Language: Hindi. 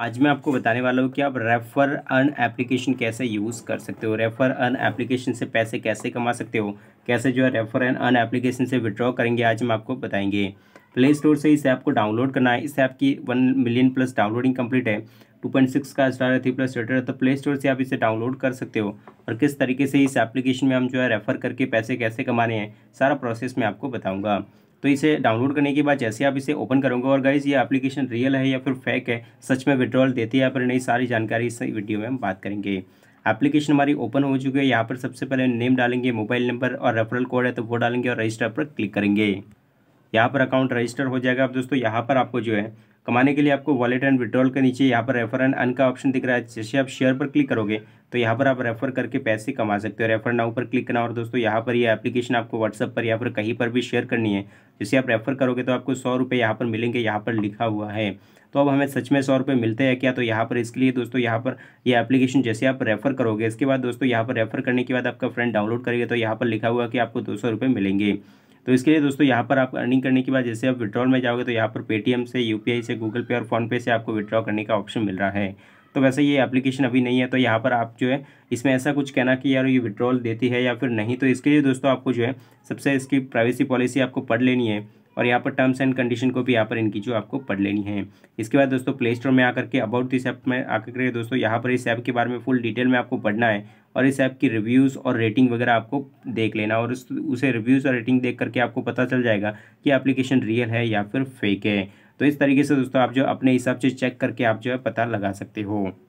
आज मैं आपको बताने वाला हूँ कि आप रेफ़र अर्न एप्लीकेशन कैसे यूज़ कर सकते हो रेफ़र अर्न एप्लीकेशन से पैसे कैसे कमा सकते हो कैसे जो है रेफ़र एंड अर्न एप्लीकेशन से विड्रॉ करेंगे आज हम आपको बताएंगे प्ले स्टोर से इस ऐप को डाउनलोड करना है इस ऐप की one million plus downloading complete है टू पॉइंट सिक्स का स्टार है थ्री प्लस रेटर है तो प्ले स्टोर से आप इसे डाउनलोड कर सकते हो और किस तरीके से इस एप्लीकेशन में हम जो है रेफ़र करके पैसे कैसे कमाने हैं सारा प्रोसेस मैं आपको बताऊँगा तो इसे डाउनलोड करने के बाद जैसे आप इसे ओपन करोगे और गाइज ये एप्लीकेशन रियल है या फिर फेक है सच में विड्रॉल देती है या फिर नई सारी जानकारी इस वीडियो में हम बात करेंगे एप्लीकेशन हमारी ओपन हो चुकी है यहाँ पर सबसे पहले नेम डालेंगे मोबाइल नंबर और रेफरल कोड है तो वो डालेंगे और रजिस्टर पर क्लिक करेंगे यहाँ पर अकाउंट रजिस्टर हो जाएगा अब दोस्तों यहाँ पर आपको जो है कमाने के लिए आपको वॉलेट एंड विड्रॉल के नीचे यहाँ पर रेफर एंड अन का ऑप्शन दिख रहा है जैसे आप शेयर पर क्लिक करोगे तो यहाँ पर आप रेफर करके पैसे कमा सकते हो रेफर नाउ पर क्लिक करना और दोस्तों यहाँ पर ये यह एप्लीकेशन आपको व्हाट्सअप पर या फिर कहीं पर भी शेयर करनी है जैसे आप रेफर करोगे तो आपको सौ रुपये यहाँ पर मिलेंगे यहाँ पर लिखा हुआ है तो अब हमें सच में सौ रुपये मिलते हैं क्या तो यहाँ पर इसके लिए दोस्तों यहाँ पर ये यह एप्लीकेशन जैसे आप रेफर करोगे इसके बाद दोस्तों यहाँ पर रेफर करने के बाद आपका फ्रेंड डाउनलोड करेगा तो यहाँ पर लिखा हुआ कि आपको दो सौ मिलेंगे तो इसके लिए दोस्तों यहाँ पर आप अर्निंग करने के बाद जैसे आप विड्रॉल में जाओगे तो यहाँ पर पेटीएम से यूपीआई से गूगल पे और फोनपे से आपको विड्रॉ करने का ऑप्शन मिल रहा है तो वैसे ये एप्लीकेशन अभी नहीं है तो यहाँ पर आप जो है इसमें ऐसा कुछ कहना कि यार ये विड्रॉल देती है या फिर नहीं तो इसके लिए दोस्तों आपको जो है सबसे इसकी प्राइवेसी पॉलिसी आपको पढ़ लेनी है और यहाँ पर टर्म्स एंड कंडीशन को भी यहाँ पर इनकी जो आपको पढ़ लेनी है इसके बाद दोस्तों प्ले स्टोर में आकर के अबाउट दिस ऐप में आकर के दोस्तों यहाँ पर इस ऐप के बारे में फुल डिटेल में आपको पढ़ना है और इस ऐप की रिव्यूज़ और रेटिंग वगैरह आपको देख लेना और उसे रिव्यूज़ और रेटिंग देख करके आपको पता चल जाएगा कि एप्लीकेशन रियल है या फिर फेक है तो इस तरीके से दोस्तों आप जो अपने हिसाब से चेक करके आप जो है पता लगा सकते हो